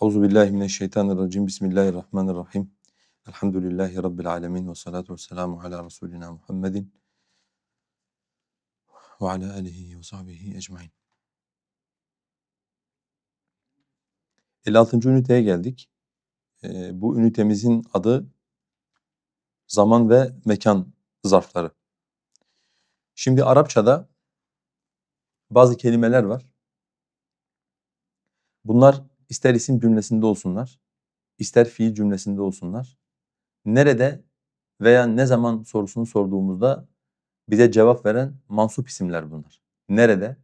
Euzu billahi mineşşeytanirracim. Bismillahirrahmanirrahim. Elhamdülillahi rabbil alamin ve salatu vesselamu ala resulina Muhammedin ve ala alihi ve sahbihi ecmaîn. 56. üniteye geldik. Ee, bu ünitemizin adı zaman ve mekan zarfları. Şimdi Arapçada bazı kelimeler var. Bunlar ister isim cümlesinde olsunlar, ister fiil cümlesinde olsunlar. Nerede veya ne zaman sorusunu sorduğumuzda bize cevap veren mansup isimler bunlar. Nerede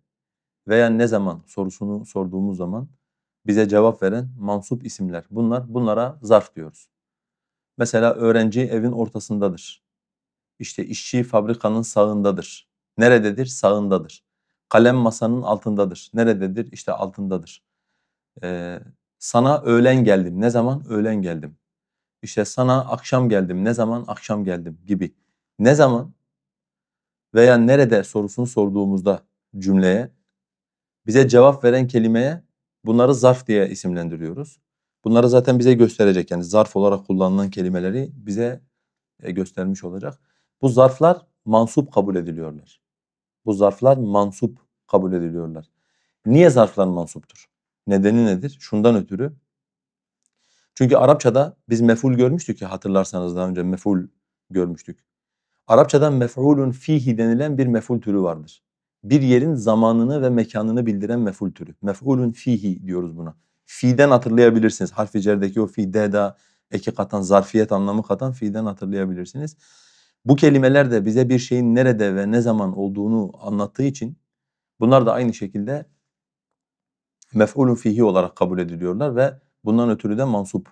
veya ne zaman sorusunu sorduğumuz zaman bize cevap veren mansup isimler. Bunlar bunlara zarf diyoruz. Mesela öğrenci evin ortasındadır. İşte işçi fabrikanın sağındadır. Nerededir? Sağındadır. Kalem masanın altındadır. Nerededir? İşte altındadır. Ee, sana öğlen geldim. Ne zaman? Öğlen geldim. İşte sana akşam geldim. Ne zaman? Akşam geldim gibi. Ne zaman veya nerede sorusunu sorduğumuzda cümleye bize cevap veren kelimeye bunları zarf diye isimlendiriyoruz. Bunları zaten bize gösterecek. Yani zarf olarak kullanılan kelimeleri bize e, göstermiş olacak. Bu zarflar mansup kabul ediliyorlar. Bu zarflar mansup kabul ediliyorlar. Niye zarflar mansuptur? Nedeni nedir? Şundan ötürü. Çünkü Arapçada biz meful görmüştük ya hatırlarsanız daha önce meful görmüştük. Arapçada mef'ulun fihi denilen bir meful türü vardır. Bir yerin zamanını ve mekanını bildiren meful türü. Mef'ulun fihi diyoruz buna fi'den hatırlayabilirsiniz. Harfi cerdeki o fi, de, da, eki katan, zarfiyet anlamı katan fi'den hatırlayabilirsiniz. Bu kelimeler de bize bir şeyin nerede ve ne zaman olduğunu anlattığı için bunlar da aynı şekilde mef'ulun fihi olarak kabul ediliyorlar ve bundan ötürü de mansup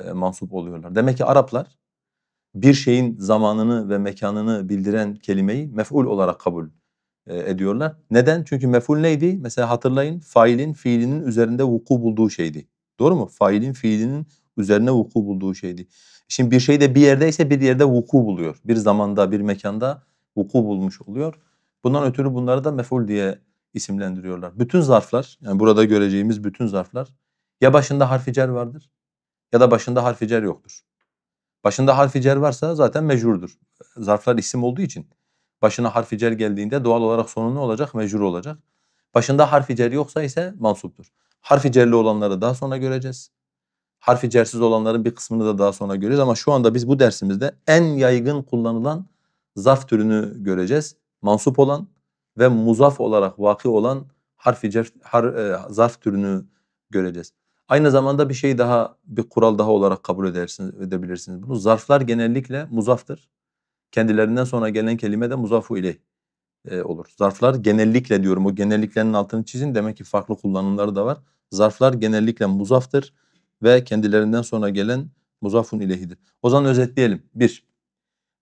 e, mansup oluyorlar. Demek ki Araplar bir şeyin zamanını ve mekanını bildiren kelimeyi mef'ul olarak kabul e, ediyorlar. Neden? Çünkü meful neydi? Mesela hatırlayın failin fiilinin üzerinde vuku bulduğu şeydi. Doğru mu? Failin fiilinin üzerine vuku bulduğu şeydi. Şimdi bir şey de bir yerdeyse bir yerde vuku buluyor. Bir zamanda, bir mekanda vuku bulmuş oluyor. Bundan ötürü bunları da meful diye isimlendiriyorlar. Bütün zarflar, yani burada göreceğimiz bütün zarflar ya başında harfi cer vardır ya da başında harfi cer yoktur. Başında harfi cer varsa zaten mecurdur. Zarflar isim olduğu için Başına harfi cer geldiğinde doğal olarak sonu ne olacak? Mecrur olacak. Başında harfi cer yoksa ise mansuptur. Harfi cerli olanları daha sonra göreceğiz. Harfi cersiz olanların bir kısmını da daha sonra göreceğiz ama şu anda biz bu dersimizde en yaygın kullanılan zarf türünü göreceğiz. Mansup olan ve muzaf olarak vaki olan harfi cer, har, e, zarf türünü göreceğiz. Aynı zamanda bir şey daha, bir kural daha olarak kabul edersiniz, edebilirsiniz bunu. Zarflar genellikle muzaftır kendilerinden sonra gelen kelime de muzafu ile e, olur. Zarflar genellikle diyorum o genelliklerin altını çizin demek ki farklı kullanımları da var. Zarflar genellikle muzaftır ve kendilerinden sonra gelen muzafun ilehidir. O zaman özetleyelim. Bir,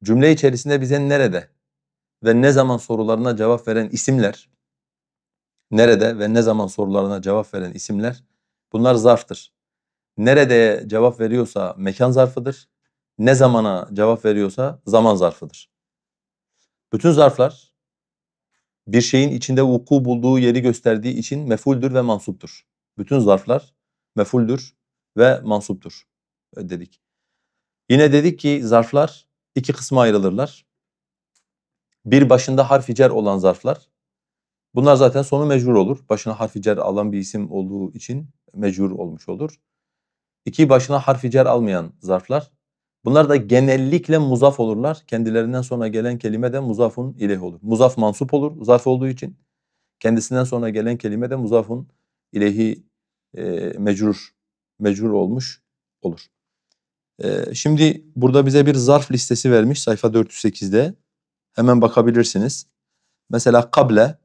cümle içerisinde bize nerede ve ne zaman sorularına cevap veren isimler, nerede ve ne zaman sorularına cevap veren isimler bunlar zarftır. Nerede cevap veriyorsa mekan zarfıdır ne zamana cevap veriyorsa zaman zarfıdır. Bütün zarflar bir şeyin içinde vuku bulduğu yeri gösterdiği için mefuldür ve mansuptur. Bütün zarflar mefuldür ve mansuptur e, dedik. Yine dedik ki zarflar iki kısma ayrılırlar. Bir başında harfi cer olan zarflar. Bunlar zaten sonu mecbur olur. Başına harfi cer alan bir isim olduğu için mecbur olmuş olur. İki başına harfi cer almayan zarflar. Bunlar da genellikle muzaf olurlar. Kendilerinden sonra gelen kelime de muzafun ileh olur. Muzaf mansup olur zarf olduğu için. Kendisinden sonra gelen kelime de muzafun ilehi e, mecrur, mecrur olmuş olur. E, şimdi burada bize bir zarf listesi vermiş sayfa 408'de. Hemen bakabilirsiniz. Mesela kable,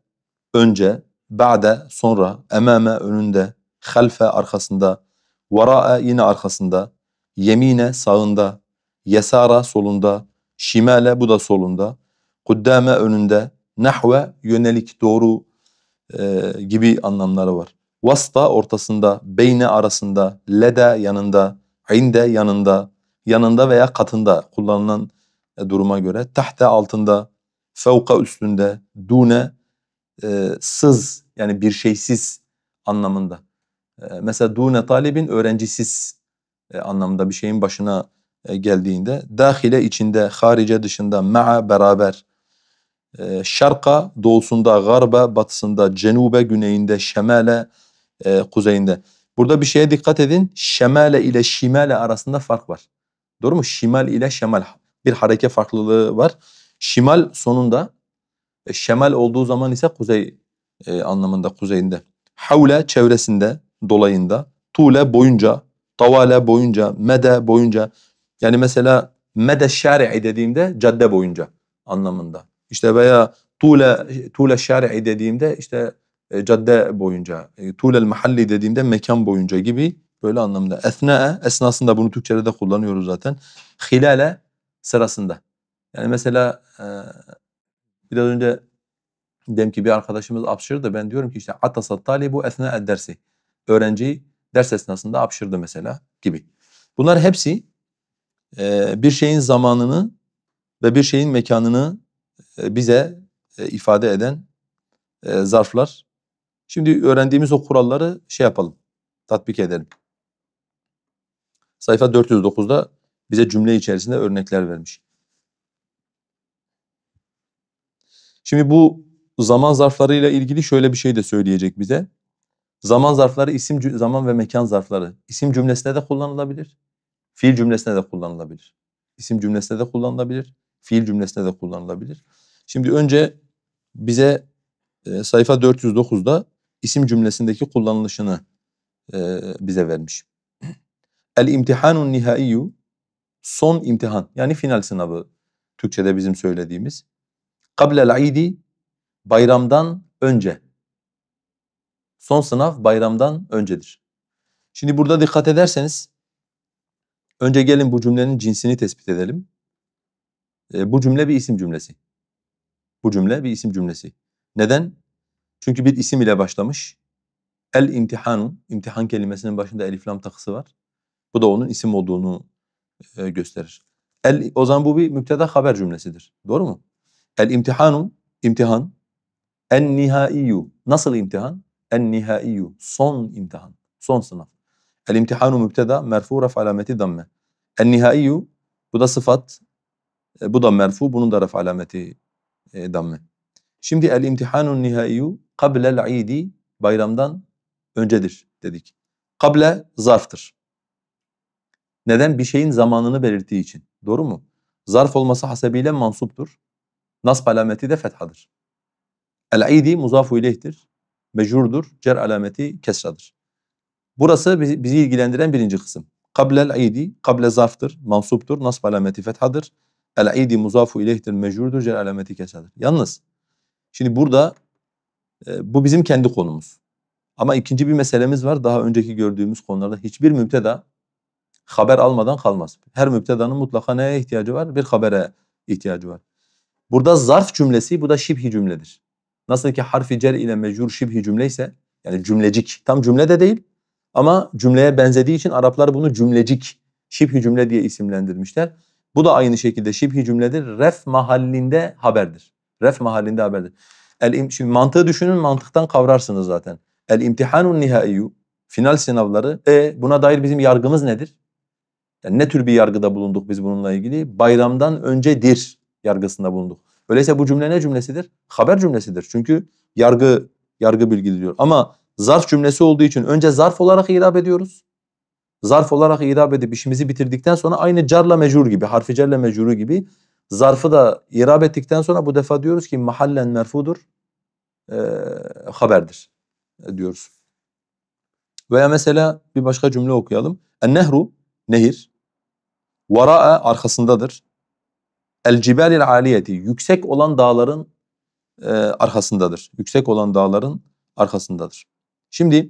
önce, ba'de, sonra, emame, önünde, halfe, arkasında, vara'a, yine arkasında, yemine sağında, yesara solunda, şimale bu da solunda, kuddame önünde, nahve yönelik doğru e, gibi anlamları var. Vasta ortasında, beyne arasında, lede yanında, inde yanında, yanında veya katında kullanılan e, duruma göre. tahta altında, fevka üstünde, dune e, sız yani bir şeysiz anlamında. E, mesela dune talibin öğrencisiz e, anlamında bir şeyin başına e, geldiğinde dahile içinde, harice dışında, ma'a beraber, e, şarka doğusunda, garba batısında, cenube güneyinde, şemale kuzeyinde. Burada bir şeye dikkat edin. Şemale ile şimale arasında fark var. Doğru mu? Şimal ile şemal bir hareket farklılığı var. Şimal sonunda, e, şemal olduğu zaman ise kuzey e, anlamında, kuzeyinde. Havle çevresinde, dolayında. Tule boyunca, tavale boyunca, mede boyunca. Yani mesela mede şari'i dediğimde cadde boyunca anlamında. İşte veya tule, tule şari'i dediğimde işte e, cadde boyunca. E, tulel mahalli dediğimde mekan boyunca gibi böyle anlamda. Esna'e esnasında bunu Türkçe'de de kullanıyoruz zaten. Hilale sırasında. Yani mesela e, biraz önce dem ki bir arkadaşımız apşırdı. Ben diyorum ki işte atasa talibu esna'e dersi. Öğrenci ders esnasında apşırdı mesela gibi. Bunlar hepsi ee, bir şeyin zamanını ve bir şeyin mekanını e, bize e, ifade eden e, zarflar. Şimdi öğrendiğimiz o kuralları şey yapalım, tatbik edelim. Sayfa 409'da bize cümle içerisinde örnekler vermiş. Şimdi bu zaman zarflarıyla ilgili şöyle bir şey de söyleyecek bize. Zaman zarfları isim zaman ve mekan zarfları. İsim cümlesine de kullanılabilir. Fiil cümlesine de kullanılabilir. İsim cümlesine de kullanılabilir. Fiil cümlesine de kullanılabilir. Şimdi önce bize e, sayfa 409'da isim cümlesindeki kullanılışını e, bize vermiş. El imtihanun nihaiyyu son imtihan yani final sınavı Türkçe'de bizim söylediğimiz. Kablel idi bayramdan önce. Son sınav bayramdan öncedir. Şimdi burada dikkat ederseniz Önce gelin bu cümlenin cinsini tespit edelim. E, bu cümle bir isim cümlesi. Bu cümle bir isim cümlesi. Neden? Çünkü bir isim ile başlamış. El imtihanu, imtihan kelimesinin başında elif lam takısı var. Bu da onun isim olduğunu e, gösterir. El, o zaman bu bir müpteda haber cümlesidir. Doğru mu? El imtihanu, imtihan. En nihaiyu, nasıl imtihan? En nihaiyu, son imtihan, son sınav. El-imtihanu mübteda merfu raf alameti damme. El-nihaiyu bu da sıfat. E, bu da merfu. Bunun da raf alameti e, damme. Şimdi el-imtihanun nihaiyu kablel idi bayramdan öncedir dedik. Kable zarftır. Neden? Bir şeyin zamanını belirttiği için. Doğru mu? Zarf olması hasebiyle mansuptur. Nasb alameti de fethadır. El-idi muzafu ileyhtir. Mecurdur. Cer alameti kesradır. Burası bizi, ilgilendiren birinci kısım. Kablel idi, kable zarftır, mansuptur, nasb alameti fethadır. El idi muzafu ileyhtir mecrudur, cel alameti kesadır. Yalnız şimdi burada e, bu bizim kendi konumuz. Ama ikinci bir meselemiz var. Daha önceki gördüğümüz konularda hiçbir müpteda haber almadan kalmaz. Her müptedanın mutlaka neye ihtiyacı var? Bir habere ihtiyacı var. Burada zarf cümlesi, bu da şibhi cümledir. Nasıl ki harfi cer ile mecrur şibhi cümle yani cümlecik, tam cümle de değil ama cümleye benzediği için Araplar bunu cümlecik, şibhi cümle diye isimlendirmişler. Bu da aynı şekilde şibhi cümledir. Ref mahallinde haberdir. Ref mahallinde haberdir. El, şimdi mantığı düşünün, mantıktan kavrarsınız zaten. El imtihanun nihaiyu, final sınavları. E buna dair bizim yargımız nedir? Yani ne tür bir yargıda bulunduk biz bununla ilgili? Bayramdan öncedir yargısında bulunduk. Öyleyse bu cümle ne cümlesidir? Haber cümlesidir. Çünkü yargı yargı bilgili diyor. Ama zarf cümlesi olduğu için önce zarf olarak irab ediyoruz. Zarf olarak irab edip işimizi bitirdikten sonra aynı carla mecur gibi, harfi carla mecuru gibi zarfı da irab ettikten sonra bu defa diyoruz ki mahallen merfudur, e, haberdir diyoruz. Veya mesela bir başka cümle okuyalım. en nehir. Vara'a, arkasındadır. El-cibalil aliyeti, yüksek olan dağların e, arkasındadır. Yüksek olan dağların arkasındadır. Şimdi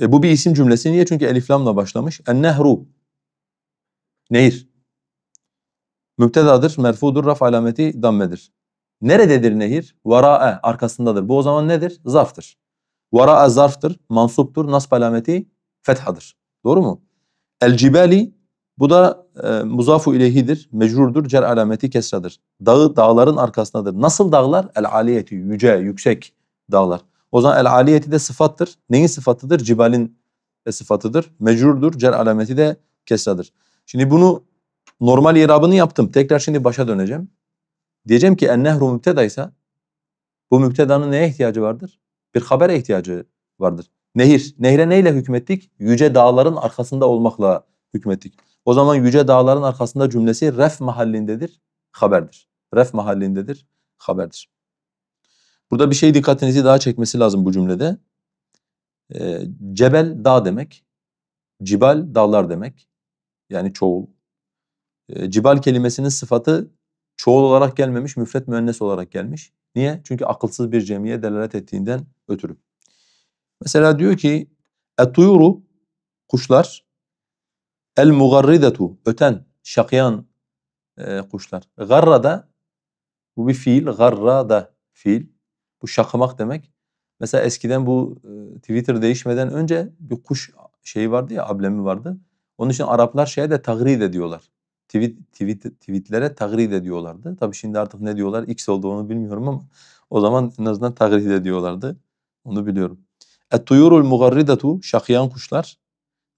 e, bu bir isim cümlesi. Niye? Çünkü eliflamla başlamış. En-nehru. Nehir. Mübtedadır, merfudur, raf alameti dammedir. Nerededir nehir? Vara'e, arkasındadır. Bu o zaman nedir? Zarftır. Vara'e zarftır, mansuptur, nasb alameti fethadır. Doğru mu? El-cibali, bu da e, muzafu ilehidir, mecrurdur, cer alameti kesradır. Dağı, dağların arkasındadır. Nasıl dağlar? El-aliyeti, yüce, yüksek dağlar. O zaman el aliyeti de sıfattır. Neyin sıfatıdır? Cibalin sıfatıdır. Mecrurdur. Cer alameti de kesradır. Şimdi bunu normal irabını yaptım. Tekrar şimdi başa döneceğim. Diyeceğim ki en nehru mübtedaysa bu mübtedanın neye ihtiyacı vardır? Bir habere ihtiyacı vardır. Nehir. Nehre neyle hükmettik? Yüce dağların arkasında olmakla hükmettik. O zaman yüce dağların arkasında cümlesi ref mahallindedir, haberdir. Ref mahallindedir, haberdir. Burada bir şey dikkatinizi daha çekmesi lazım bu cümlede. E, cebel dağ demek. Cibal dağlar demek. Yani çoğul. E, cibal kelimesinin sıfatı çoğul olarak gelmemiş, müfret müennes olarak gelmiş. Niye? Çünkü akılsız bir cemiye delalet ettiğinden ötürü. Mesela diyor ki etuyuru kuşlar el mugarridetu öten, şakyan e, kuşlar. Garra da bu bir fiil, garra da fiil. Bu şakımak demek. Mesela eskiden bu e, Twitter değişmeden önce bir kuş şeyi vardı ya ablemi vardı. Onun için Araplar şeye de tagrid ediyorlar. Tweet, tweet, tweetlere tagrid ediyorlardı. Tabii şimdi artık ne diyorlar X oldu onu bilmiyorum ama o zaman en azından tagrid ediyorlardı. Onu biliyorum. Et-tuyurul mugarridatu şakyan kuşlar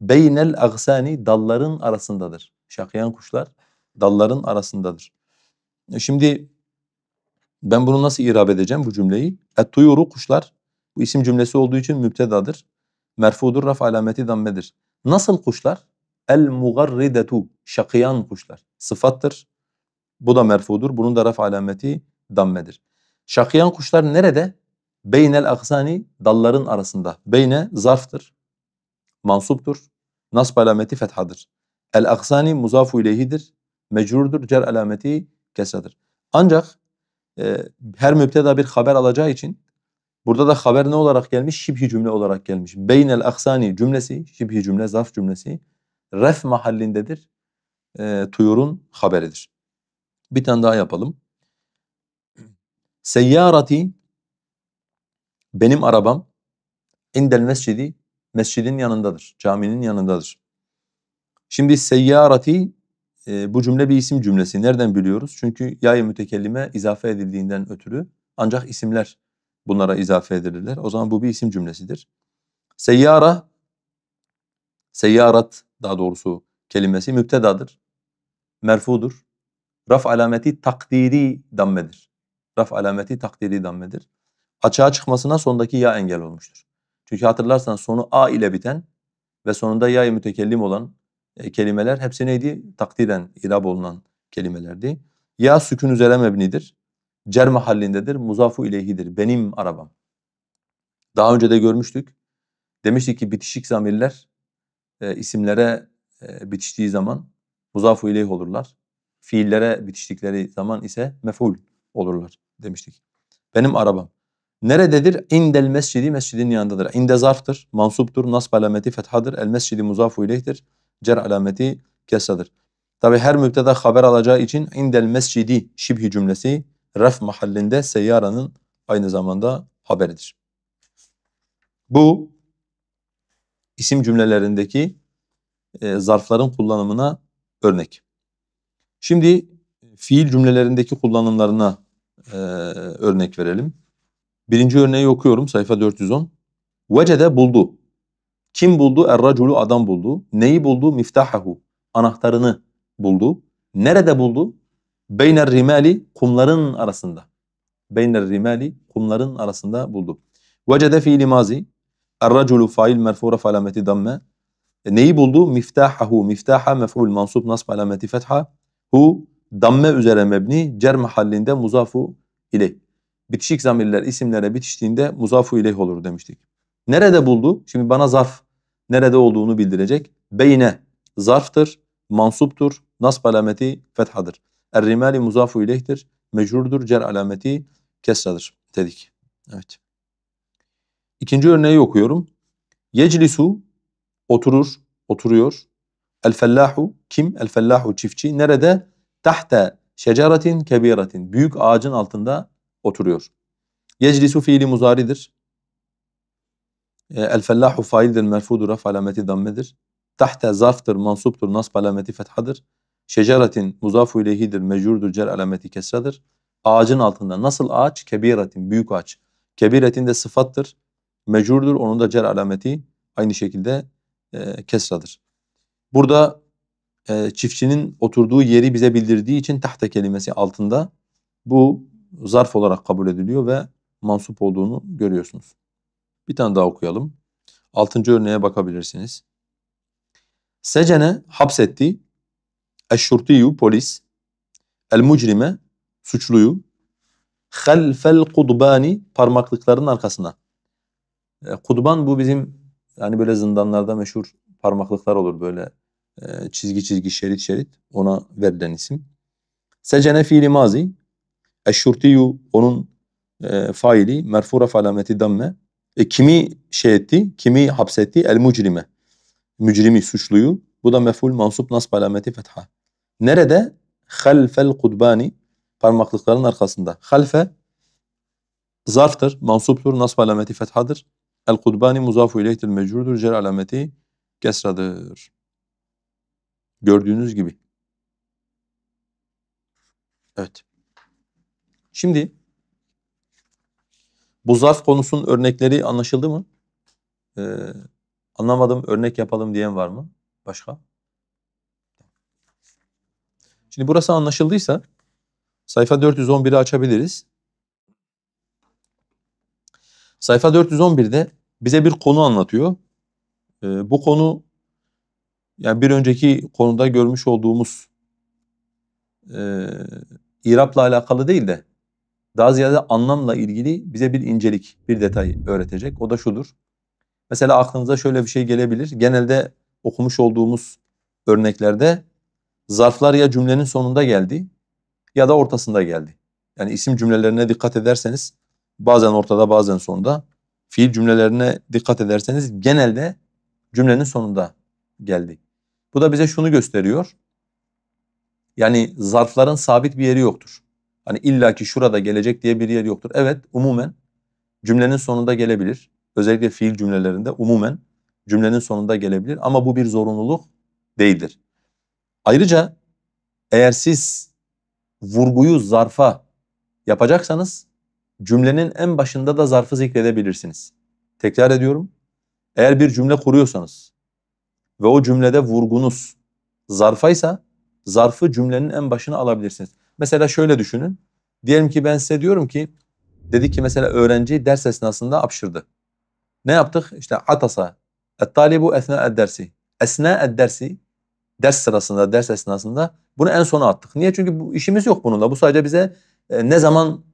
beynel agsani dalların arasındadır. Şakyan kuşlar dalların arasındadır. E, şimdi ben bunu nasıl irab edeceğim bu cümleyi? Et-tuyuru kuşlar. Bu isim cümlesi olduğu için mübtedadır. Merfudur, raf alameti dammedir. Nasıl kuşlar? El-mugarridetu. Şakıyan kuşlar. Sıfattır. Bu da merfudur. Bunun da raf alameti dammedir. Şakıyan kuşlar nerede? Beynel aksani dalların arasında. Beyne zarftır. Mansuptur. Nasb alameti fethadır. El aksani muzafu ileyhidir. Mecrurdur. Cer alameti kesadır. Ancak e, her müpteda bir haber alacağı için burada da haber ne olarak gelmiş? Şibhi cümle olarak gelmiş. Beynel aksani cümlesi, şibhi cümle, zaf cümlesi ref mahallindedir. E, tuyurun haberidir. Bir tane daha yapalım. Seyyarati benim arabam indel mescidi mescidin yanındadır. Caminin yanındadır. Şimdi seyyarati e, bu cümle bir isim cümlesi. Nereden biliyoruz? Çünkü yay mütekellime izafe edildiğinden ötürü ancak isimler bunlara izafe edilirler. O zaman bu bir isim cümlesidir. Seyyara, seyyarat daha doğrusu kelimesi müptedadır. Merfudur. Raf alameti takdiri dammedir. Raf alameti takdiri dammedir. Açığa çıkmasına sondaki ya engel olmuştur. Çünkü hatırlarsan sonu a ile biten ve sonunda ya mütekellim olan e, kelimeler hepsi neydi? Takdiren ilab olunan kelimelerdi. Ya sükun üzere mebnidir. Cer mahallindedir. Muzafu ileyhidir. Benim arabam. Daha önce de görmüştük. Demiştik ki bitişik zamirler e, isimlere e, bitiştiği zaman muzafu ileyh olurlar. Fiillere bitiştikleri zaman ise mef'ul olurlar demiştik. Benim arabam. Nerededir? İndel mescidi, mescidin yanındadır. İnde zarftır, mansuptur, nasb alameti fethadır, el mescidi muzafu ileyhtir cer alameti kesadır. Tabi her müpteda haber alacağı için indel mescidi şibhi cümlesi ref mahallinde seyyaranın aynı zamanda haberidir. Bu isim cümlelerindeki e, zarfların kullanımına örnek. Şimdi fiil cümlelerindeki kullanımlarına e, örnek verelim. Birinci örneği okuyorum sayfa 410. Vecede buldu. Kim buldu? er adam buldu. Neyi buldu? Miftahahu. Anahtarını buldu. Nerede buldu? Beyner rimali kumların arasında. Beyner rimali kumların arasında buldu. Vecede fiili mazi. Er-raculu fail merfura falameti damme. E, neyi buldu? Miftahahu. Miftaha mef'ul mansub nasb alameti fetha. Hu damme üzere mebni cer mahallinde muzafu ileyh. Bitişik zamirler isimlere bitiştiğinde muzafu ileyh olur demiştik. Nerede buldu? Şimdi bana zarf nerede olduğunu bildirecek. Beyne zarftır, mansuptur, nasb alameti fethadır. Er-rimali muzafu ileyhtir, mecrurdur, cer alameti kesradır dedik. Evet. İkinci örneği okuyorum. Yeclisu oturur, oturuyor. El fellahu kim? El fellahu çiftçi. Nerede? Tahta şeceratin kebiratin. Büyük ağacın altında oturuyor. Yeclisu fiili muzaridir. Ee, El fellahu faildir, merfudur, raf alameti dammedir. Tahta zarftır, mansuptur, nasb alameti fethadır. Şeceratin muzafu ileyhidir, mecurdur, cer alameti kesradır. Ağacın altında nasıl ağaç? Kebiratin, büyük ağaç. Kebiretin de sıfattır, mecurdur, onun da cer alameti aynı şekilde e, kesradır. Burada e, çiftçinin oturduğu yeri bize bildirdiği için tahta kelimesi altında bu zarf olarak kabul ediliyor ve mansup olduğunu görüyorsunuz. Bir tane daha okuyalım. Altıncı örneğe bakabilirsiniz. Secene hapsetti. Eşşurtiyu polis. El mucrime suçluyu. Halfel kudbani parmaklıkların arkasına. E, kudban bu bizim yani böyle zindanlarda meşhur parmaklıklar olur böyle e, çizgi çizgi şerit şerit ona verilen isim. Secene fiili mazi. Eşşurtiyu onun e, faili. Merfura alameti damme. E, kimi şey etti, kimi hapsetti? El mucrime. Mücrimi, suçluyu. Bu da meful mansup nasb alameti fetha. Nerede? Halfel kudbani. Parmaklıkların arkasında. Halfe zarftır, mansuptur, nasb alameti fethadır. El kudbani muzafu ileyhtil mecrudur, cer alameti kesradır. Gördüğünüz gibi. Evet. Şimdi bu zarf konusunun örnekleri anlaşıldı mı? Ee, anlamadım örnek yapalım diyen var mı? Başka? Şimdi burası anlaşıldıysa sayfa 411'i açabiliriz. Sayfa 411'de bize bir konu anlatıyor. Ee, bu konu yani bir önceki konuda görmüş olduğumuz e, İrap'la alakalı değil de daha ziyade anlamla ilgili bize bir incelik, bir detay öğretecek. O da şudur. Mesela aklınıza şöyle bir şey gelebilir. Genelde okumuş olduğumuz örneklerde zarflar ya cümlenin sonunda geldi ya da ortasında geldi. Yani isim cümlelerine dikkat ederseniz bazen ortada bazen sonda. Fiil cümlelerine dikkat ederseniz genelde cümlenin sonunda geldi. Bu da bize şunu gösteriyor. Yani zarfların sabit bir yeri yoktur. Hani illaki şurada gelecek diye bir yer yoktur. Evet umumen cümlenin sonunda gelebilir. Özellikle fiil cümlelerinde umumen cümlenin sonunda gelebilir ama bu bir zorunluluk değildir. Ayrıca eğer siz vurguyu zarfa yapacaksanız cümlenin en başında da zarfı zikredebilirsiniz. Tekrar ediyorum. Eğer bir cümle kuruyorsanız ve o cümlede vurgunuz zarfaysa zarfı cümlenin en başına alabilirsiniz. Mesela şöyle düşünün. Diyelim ki ben size diyorum ki dedi ki mesela öğrenci ders esnasında apşırdı. Ne yaptık? İşte atasa. Et-talibu esna dersi. Esna dersi ders sırasında, ders esnasında bunu en sona attık. Niye? Çünkü bu işimiz yok bununla. Bu sadece bize e, ne zaman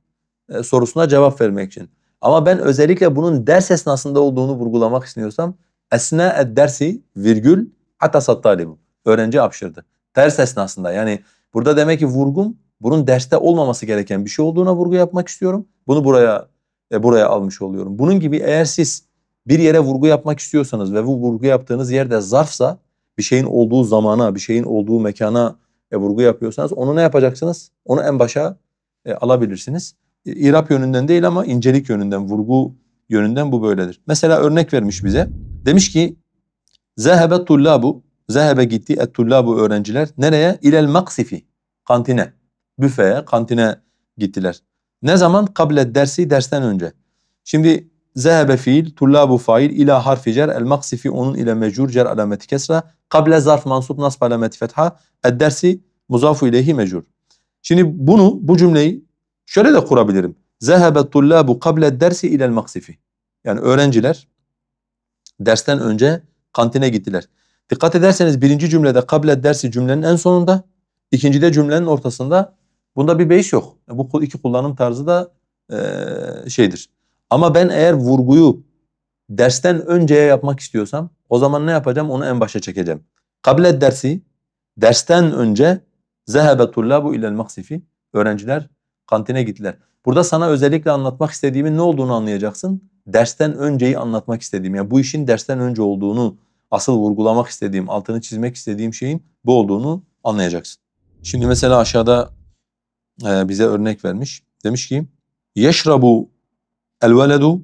e, sorusuna cevap vermek için. Ama ben özellikle bunun ders esnasında olduğunu vurgulamak istiyorsam esna dersi virgül atasat talibu. Öğrenci apşırdı. Ders esnasında yani burada demek ki vurgum bunun derste olmaması gereken bir şey olduğuna vurgu yapmak istiyorum. Bunu buraya e, buraya almış oluyorum. Bunun gibi eğer siz bir yere vurgu yapmak istiyorsanız ve bu vurgu yaptığınız yerde zarfsa bir şeyin olduğu zamana, bir şeyin olduğu mekana e, vurgu yapıyorsanız onu ne yapacaksınız? Onu en başa e, alabilirsiniz. E, İrap yönünden değil ama incelik yönünden, vurgu yönünden bu böyledir. Mesela örnek vermiş bize. Demiş ki Zehebe tullabu, zehebe gitti et tullabu öğrenciler. Nereye? İlel maksifi, kantine büfeye, kantine gittiler. Ne zaman? Kable dersi, dersten önce. Şimdi zehebe fiil, tullabu fail, ila harfi cer, el maksifi onun ile mecur, cer alameti kesra, kable zarf mansup, nasb alameti fetha, ed dersi muzafu ilehi mecur. Şimdi bunu, bu cümleyi şöyle de kurabilirim. Zehebe tullabu kable dersi ile el maksifi. Yani öğrenciler dersten önce kantine gittiler. Dikkat ederseniz birinci cümlede kable dersi cümlenin en sonunda, ikincide cümlenin ortasında Bunda bir beş yok. Bu iki kullanım tarzı da e, şeydir. Ama ben eğer vurguyu dersten önceye yapmak istiyorsam o zaman ne yapacağım? Onu en başa çekeceğim. Kablet dersi dersten önce zehebe tullabu ilel maksifi öğrenciler kantine gittiler. Burada sana özellikle anlatmak istediğimin ne olduğunu anlayacaksın. Dersten önceyi anlatmak istediğim yani bu işin dersten önce olduğunu asıl vurgulamak istediğim, altını çizmek istediğim şeyin bu olduğunu anlayacaksın. Şimdi mesela aşağıda ee, bize örnek vermiş. Demiş ki yeşrabu el veledu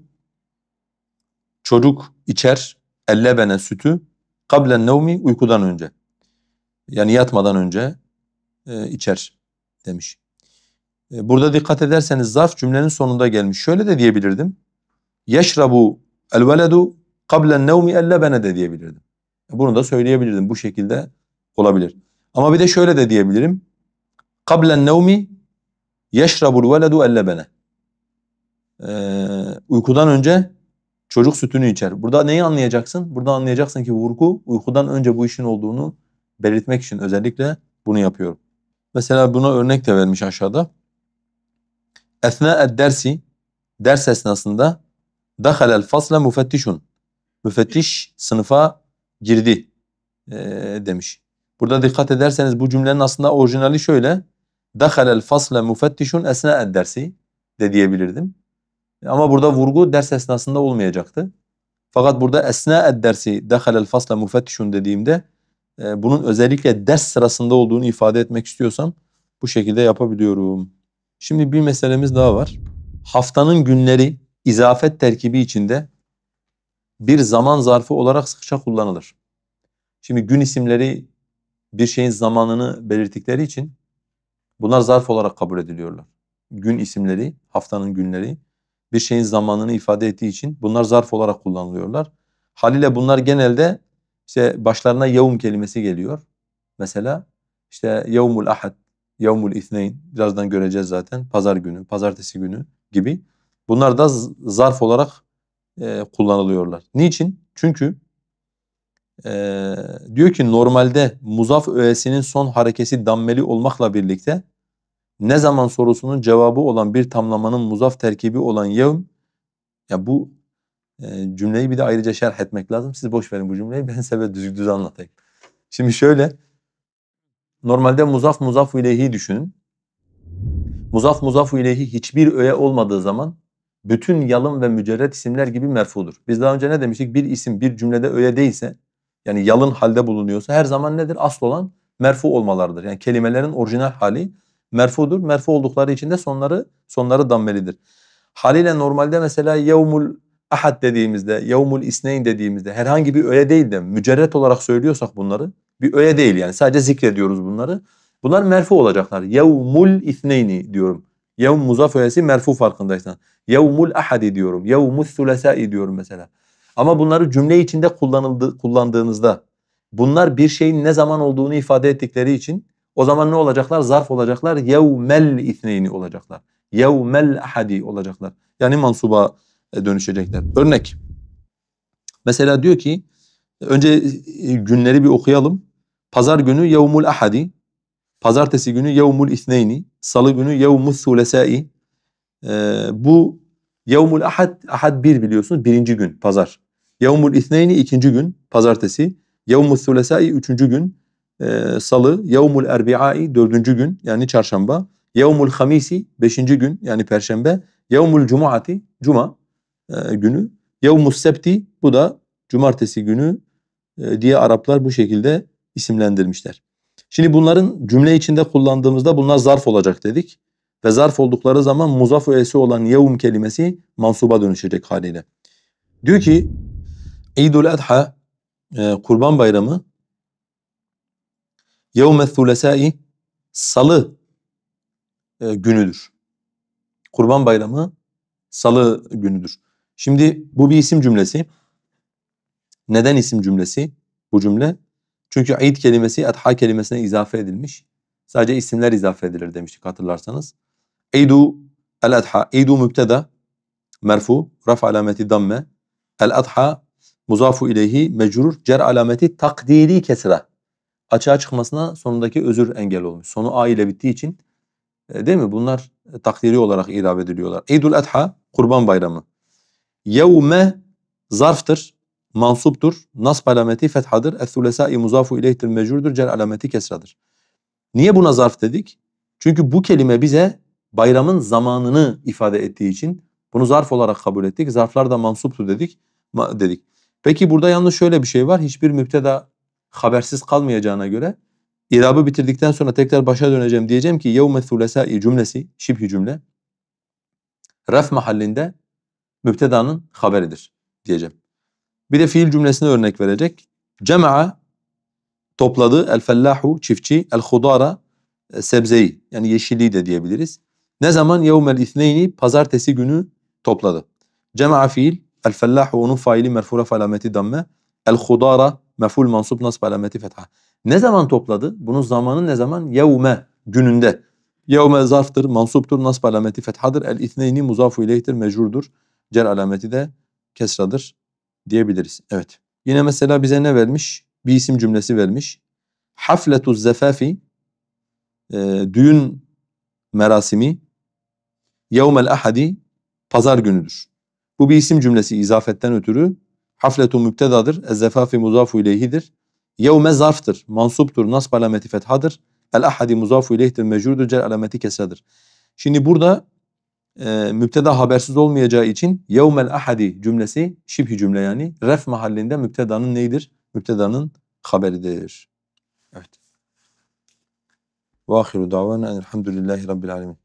çocuk içer ellebene sütü kablen nevmi uykudan önce. Yani yatmadan önce e, içer demiş. E, burada dikkat ederseniz zarf cümlenin sonunda gelmiş. Şöyle de diyebilirdim. Yeşrabu el veledu kablen nevmi ellebene de diyebilirdim. E, bunu da söyleyebilirdim. Bu şekilde olabilir. Ama bir de şöyle de diyebilirim. Kablen nevmi Yeşrabul veledu ellebene. Ee, uykudan önce çocuk sütünü içer. Burada neyi anlayacaksın? Burada anlayacaksın ki vurgu uykudan önce bu işin olduğunu belirtmek için özellikle bunu yapıyorum. Mesela buna örnek de vermiş aşağıda. Esna dersi ders esnasında dahalel fasla müfettişun. Müfettiş sınıfa girdi e, demiş. Burada dikkat ederseniz bu cümlenin aslında orijinali şöyle. دَخَلَ الْفَصْلَ مُفَتِّشٌ اَسْنَاءَ dersi de diyebilirdim. Ama burada vurgu ders esnasında olmayacaktı. Fakat burada esnâ dersi دَخَلَ fasla مُفَتِّشٌ dediğimde e, bunun özellikle ders sırasında olduğunu ifade etmek istiyorsam bu şekilde yapabiliyorum. Şimdi bir meselemiz daha var. Haftanın günleri izafet terkibi içinde bir zaman zarfı olarak sıkça kullanılır. Şimdi gün isimleri bir şeyin zamanını belirttikleri için Bunlar zarf olarak kabul ediliyorlar. Gün isimleri, haftanın günleri bir şeyin zamanını ifade ettiği için bunlar zarf olarak kullanılıyorlar. Haliyle bunlar genelde işte başlarına yevm kelimesi geliyor. Mesela işte yevmul ahad, yevmul ithneyn birazdan göreceğiz zaten. Pazar günü, pazartesi günü gibi. Bunlar da zarf olarak e, kullanılıyorlar. Niçin? Çünkü e, diyor ki normalde muzaf öğesinin son harekesi dammeli olmakla birlikte ne zaman sorusunun cevabı olan bir tamlamanın muzaf terkibi olan yevm ya bu e, cümleyi bir de ayrıca şerh etmek lazım. Siz boş verin bu cümleyi ben size düz düz anlatayım. Şimdi şöyle normalde muzaf muzaf ileyhi düşünün. Muzaf muzaf ileyhi hiçbir öye olmadığı zaman bütün yalın ve mücerret isimler gibi merfudur. Biz daha önce ne demiştik? Bir isim bir cümlede öye değilse yani yalın halde bulunuyorsa her zaman nedir? Asıl olan merfu olmalardır. Yani kelimelerin orijinal hali merfudur. Merfu oldukları için de sonları sonları dammelidir. Haliyle normalde mesela yevmul ahad dediğimizde, yevmul isneyn dediğimizde herhangi bir öğe değil de mücerret olarak söylüyorsak bunları bir öğe değil yani sadece zikrediyoruz bunları. Bunlar merfu olacaklar. Yevmul isneyni diyorum. Yevm muzaf öğesi merfu farkındaysan. Yevmul ahadi diyorum. Yevmus sülesai diyorum mesela. Ama bunları cümle içinde kullanıldı, kullandığınızda bunlar bir şeyin ne zaman olduğunu ifade ettikleri için o zaman ne olacaklar? Zarf olacaklar. Yevmel ithneyni olacaklar. Yevmel ahadi olacaklar. Yani mansuba e, dönüşecekler. Örnek. Mesela diyor ki önce e, günleri bir okuyalım. Pazar günü yevmul ahadi. Pazartesi günü yevmul ithneyni. Salı günü yevmul sulesai. Ee, bu yevmul ahad, ahad bir biliyorsunuz birinci gün pazar. Yevmul ithneyni ikinci gün pazartesi. Yevmul sulesai üçüncü gün e, salı, yevmul erbi'ai dördüncü gün yani çarşamba, yevmul hamisi beşinci gün yani perşembe, yevmul cumuati cuma e, günü, yevmus septi bu da cumartesi günü e, diye Araplar bu şekilde isimlendirmişler. Şimdi bunların cümle içinde kullandığımızda bunlar zarf olacak dedik. Ve zarf oldukları zaman muzaf üyesi olan yevm kelimesi mansuba dönüşecek haliyle. Diyor ki İdul Adha, e, Kurban Bayramı يَوْمَ الثُّلَسَاءِ Salı e, günüdür. Kurban Bayramı salı günüdür. Şimdi bu bir isim cümlesi. Neden isim cümlesi bu cümle? Çünkü eid kelimesi adha kelimesine izafe edilmiş. Sadece isimler izafe edilir demiştik hatırlarsanız. Eidu el adha. eidu mübteda merfu. Raf alameti damme. El adha muzafu ileyhi mecrur. Cer alameti takdiri kesra açığa çıkmasına sonundaki özür engel olmuş. Sonu A ile bittiği için e, değil mi? Bunlar e, takdiri olarak ilave ediliyorlar. İdul Adha kurban bayramı. Yevme zarftır, mansuptur, nasb alameti fethadır, es-sülesâi muzafu ileyhtir mecurdur, cel alameti kesradır. Niye buna zarf dedik? Çünkü bu kelime bize bayramın zamanını ifade ettiği için bunu zarf olarak kabul ettik. Zarflar da mansuptu dedik. dedik. Peki burada yalnız şöyle bir şey var. Hiçbir müpteda habersiz kalmayacağına göre irabı bitirdikten sonra tekrar başa döneceğim diyeceğim ki yevme thulasai cümlesi şibhi cümle ref mahallinde mübtedanın haberidir diyeceğim. Bir de fiil cümlesine örnek verecek. Cema'a topladı el fellahu çiftçi el hudara e, sebzeyi yani yeşilliği de diyebiliriz. Ne zaman yevmel ithneyni pazartesi günü topladı. Cema'a fiil el fellahu onun faili merfura falameti damme el hudara meful mansup nasb alameti fetha. Ne zaman topladı? Bunu zamanı ne zaman? Yevme gününde. Yevme zarftır, mansuptur, nasb alameti fethadır. El ithneyni muzafu ileyhtir, mecurdur. Cer alameti de kesradır diyebiliriz. Evet. Yine mesela bize ne vermiş? Bir isim cümlesi vermiş. Hafletu zefafi e, düğün merasimi yevmel ahadi pazar günüdür. Bu bir isim cümlesi izafetten ötürü Hafletu mübtedadır. Ezzefafi muzafu ileyhidir. Yevme zarftır. Mansuptur. Nasb alameti fethadır. El ahadi muzafu ileyhtir. Mecrudur. Cel alameti kesadır. Şimdi burada e, müpteda habersiz olmayacağı için yevmel ahadi cümlesi şibhi cümle yani ref mahallinde müptedanın neyidir? Müptedanın haberidir. Evet. Ve davana elhamdülillahi rabbil alemin.